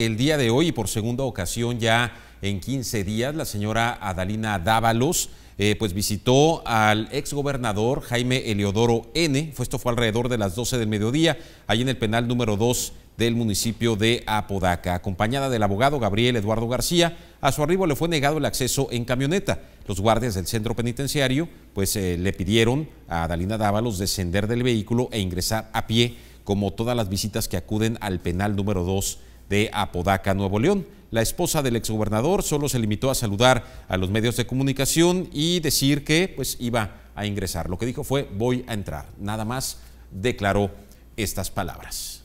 El día de hoy, y por segunda ocasión ya en 15 días, la señora Adalina Dávalos eh, pues visitó al exgobernador Jaime Eleodoro N. esto fue alrededor de las 12 del mediodía, ahí en el penal número 2 del municipio de Apodaca. Acompañada del abogado Gabriel Eduardo García, a su arribo le fue negado el acceso en camioneta. Los guardias del centro penitenciario pues eh, le pidieron a Adalina Dávalos descender del vehículo e ingresar a pie, como todas las visitas que acuden al penal número 2 de Apodaca, Nuevo León. La esposa del exgobernador solo se limitó a saludar a los medios de comunicación y decir que pues iba a ingresar. Lo que dijo fue voy a entrar. Nada más declaró estas palabras.